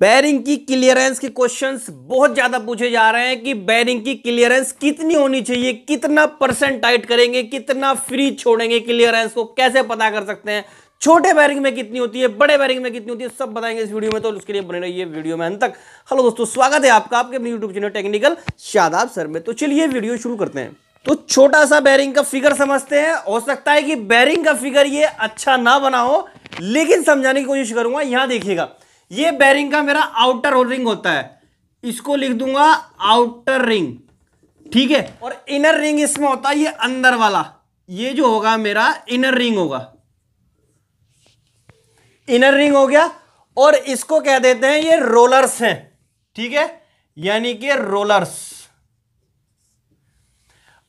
bearing की clearance के questions बहुत ज्यादा पूछे जा रहे हैं कि बैरिंग की क्लियरेंस कितनी होनी चाहिए कितना परसेंट टाइट करेंगे कितना फ्री छोड़ेंगे क्लियरेंस को कैसे पता कर सकते हैं छोटे बैरिंग में कितनी होती है बड़े बैरिंग में कितनी होती है सब बताएंगे इस वीडियो में तो उसके लिए बने रहिए वीडियो में अंत तक हेलो दोस्तों स्वागत है आपका आपके अपने YouTube channel technical Shadab sir में तो चलिए वीडियो शुरू करते हैं तो छोटा सा बैरिंग का फिगर समझते हैं हो सकता है कि बैरिंग का फिगर ये अच्छा ना बना हो लेकिन समझाने की कोशिश करूंगा यहां देखिएगा ये बैरिंग का मेरा आउटर रिंग होता है इसको लिख दूंगा आउटर रिंग ठीक है और इनर रिंग इसमें होता है ये अंदर वाला ये जो होगा मेरा इनर रिंग होगा इनर रिंग हो गया और इसको कह देते हैं ये रोलर्स हैं ठीक है यानी कि रोलर्स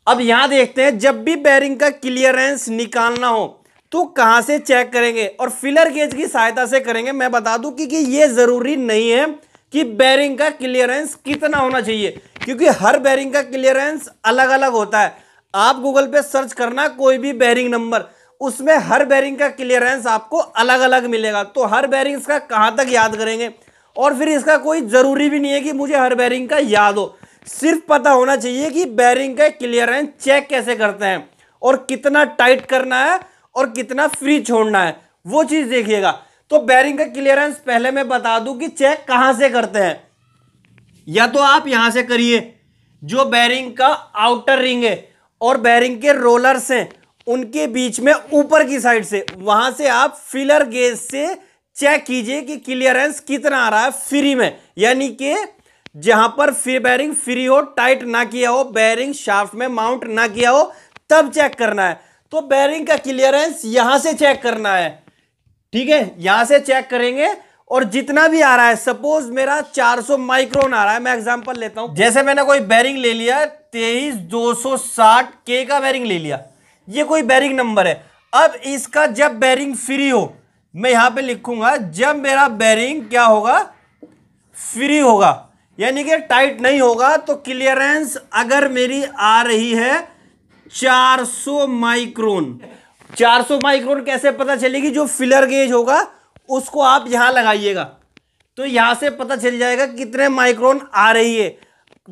अब यहां देखते हैं जब भी बैरिंग का क्लियरेंस निकालना हो तो कहाँ से चेक करेंगे और फिलर गेज की सहायता से करेंगे मैं बता दूं क्योंकि ये ज़रूरी नहीं है कि बैरिंग का क्लियरेंस कितना होना चाहिए क्योंकि हर बैरिंग का क्लियरेंस अलग अलग होता है आप गूगल पे सर्च करना कोई भी बैरिंग नंबर उसमें हर बैरिंग का क्लियरेंस आपको अलग अलग मिलेगा तो हर बैरिंग्स का कहाँ तक याद करेंगे और फिर इसका कोई ज़रूरी भी नहीं है कि मुझे हर बैरिंग का याद हो सिर्फ पता होना चाहिए कि बैरिंग का क्लियरेंस चेक कैसे करते हैं और कितना टाइट करना है और कितना फ्री छोड़ना है वो चीज़ देखिएगा तो बैरिंग का क्लियरेंस पहले मैं बता दूं कि चेक कहां से करते हैं या तो आप यहां से करिए जो बैरिंग का आउटर रिंग है और बैरिंग के रोलर्स हैं उनके बीच में ऊपर की साइड से वहां से आप फिलर गेज से चेक कीजिए कि क्लियरेंस कितना आ रहा है फ्री में यानी कि जहां पर फ्री बैरिंग फ्री हो टाइट ना किया हो बैरिंग शाफ्ट में माउंट ना किया हो तब चेक करना है तो बैरिंग का क्लियरेंस यहां से चेक करना है ठीक है यहां से चेक करेंगे और जितना भी आ रहा है सपोज मेरा 400 माइक्रोन आ रहा है मैं एग्जांपल लेता हूं जैसे मैंने कोई बैरिंग ले लिया तेईस दो सौ साठ के का बैरिंग ले लिया ये कोई बैरिंग नंबर है अब इसका जब बैरिंग फ्री हो मैं यहां पे लिखूंगा जब मेरा बैरिंग क्या होगा फ्री होगा यानी कि टाइट नहीं होगा तो क्लियरेंस अगर मेरी आ रही है 400 माइक्रोन 400 माइक्रोन कैसे पता चलेगी जो फिलर गेज होगा उसको आप यहां लगाइएगा तो यहां से पता चल जाएगा कितने माइक्रोन आ रही है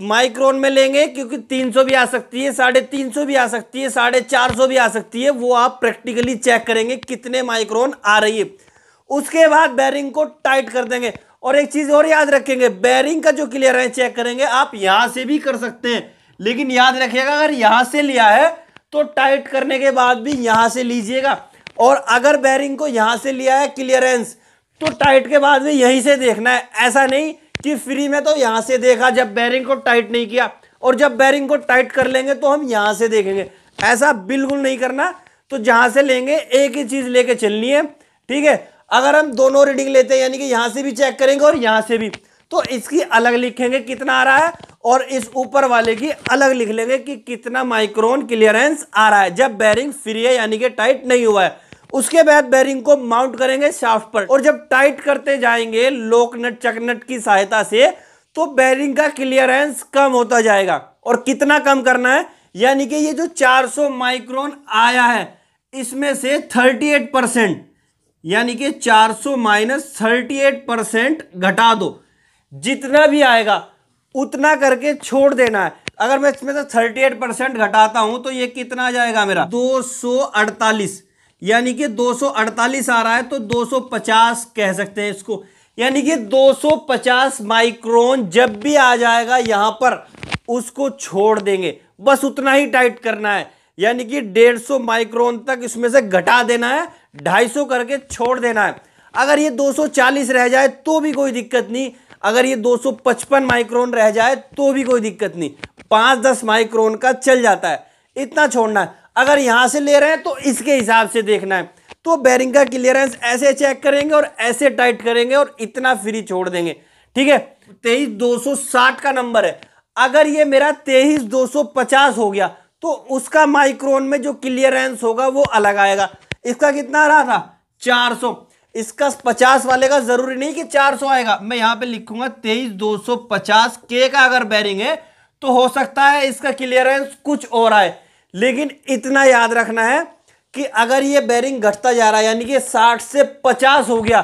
माइक्रोन में लेंगे क्योंकि 300 भी आ सकती है साढ़े तीन भी आ सकती है साढ़े चार भी आ सकती है वो आप प्रैक्टिकली चेक करेंगे कितने माइक्रोन आ रही है उसके बाद बैरिंग को टाइट कर देंगे और एक चीज़ और याद रखेंगे बैरिंग का जो क्लियर है चेक करेंगे आप यहां से भी कर सकते हैं लेकिन याद रखिएगा अगर यहाँ से लिया है तो टाइट करने के बाद भी यहाँ से लीजिएगा और अगर बैरिंग को यहाँ से लिया है क्लियरेंस तो टाइट के बाद भी यहीं से देखना है ऐसा नहीं कि फ्री में तो यहाँ से देखा जब बैरिंग को टाइट नहीं किया और जब बैरिंग को टाइट कर लेंगे तो हम यहाँ से देखेंगे ऐसा बिल्कुल नहीं करना तो जहां से लेंगे एक ही चीज़ लेके चलनी है ठीक है अगर हम दोनों रीडिंग लेते हैं यानी कि यहाँ से भी चेक करेंगे और यहाँ से भी तो इसकी अलग लिखेंगे कितना आ रहा है और इस ऊपर वाले की अलग लिख लेंगे कि कितना माइक्रोन क्लियरेंस आ रहा है जब बैरिंग फ्री है यानी कि टाइट नहीं हुआ है उसके बाद बैरिंग को माउंट करेंगे शाफ्ट पर और जब टाइट करते जाएंगे लोकनट चकनट की सहायता से तो बैरिंग का क्लियरेंस कम होता जाएगा और कितना कम करना है यानी कि ये जो 400 माइक्रोन आया है इसमें से 38 परसेंट यानी कि 400 माइनस 38 परसेंट घटा दो जितना भी आएगा उतना करके छोड़ देना है अगर मैं इसमें से थर्टी एट परसेंट घटाता हूं तो ये कितना आ जाएगा मेरा दो सौ अड़तालीस यानी कि दो सौ अड़तालीस आ रहा है तो दो सौ पचास कह सकते हैं इसको यानी कि 250 माइक्रोन जब भी आ जाएगा यहाँ पर उसको छोड़ देंगे बस उतना ही टाइट करना है यानी कि 150 माइक्रोन तक इसमें से घटा देना है 250 करके छोड़ देना है अगर ये 240 रह जाए तो भी कोई दिक्कत नहीं अगर ये 255 माइक्रोन रह जाए तो भी कोई दिक्कत नहीं पाँच दस माइक्रोन का चल जाता है इतना छोड़ना है अगर यहाँ से ले रहे हैं तो इसके हिसाब से देखना है तो बैरिंग का क्लियरेंस ऐसे चेक करेंगे और ऐसे टाइट करेंगे और इतना फ्री छोड़ देंगे ठीक है तेईस दो सौ साठ का नंबर है अगर ये मेरा तेईस दो सौ पचास हो गया तो उसका माइक्रोन में जो क्लियरेंस होगा वो अलग आएगा इसका कितना रहा था चार सौ इसका पचास वाले का जरूरी नहीं कि चार सौ आएगा मैं यहां पे लिखूंगा तेईस दो सौ पचास के का अगर बैरिंग है तो हो सकता है इसका क्लियरेंस कुछ और आए लेकिन इतना याद रखना है कि अगर ये बैरिंग घटता जा रहा है यानी कि साठ से पचास हो गया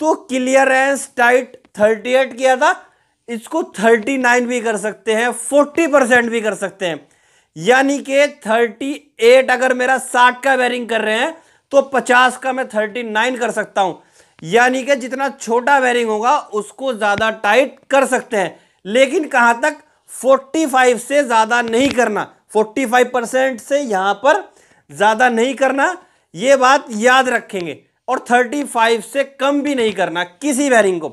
तो क्लियरेंस टाइट थर्टी एट किया था इसको थर्टी नाइन भी कर सकते हैं फोर्टी परसेंट भी कर सकते हैं यानी कि थर्टी एट अगर मेरा साठ का बैरिंग कर रहे हैं तो पचास का मैं थर्टी नाइन कर सकता हूं यानी कि जितना छोटा वेरिंग होगा उसको ज़्यादा टाइट कर सकते हैं लेकिन कहां तक 45 से ज़्यादा नहीं करना 45 परसेंट से यहां पर ज़्यादा नहीं करना ये बात याद रखेंगे और 35 से कम भी नहीं करना किसी वेरिंग को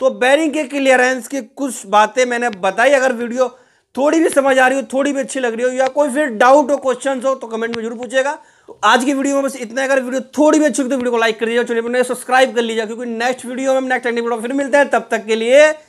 तो बैरिंग के क्लियरेंस की कुछ बातें मैंने बताई अगर वीडियो थोड़ी भी समझ आ रही हो थोड़ी भी अच्छी लग रही हो या कोई फिर डाउट हो क्वेश्चन हो तो कमेंट में जरूर पूछेगा तो आज की वीडियो में बस इतना अगर वीडियो थोड़ी भी अच्छी तो वीडियो को लाइक कर दीजिए चलिए सब्सक्राइब कर लीजिए क्योंकि नेक्स्ट वीडियो में नेक्स्ट एक्टिव फिर मिलते हैं तब तक के लिए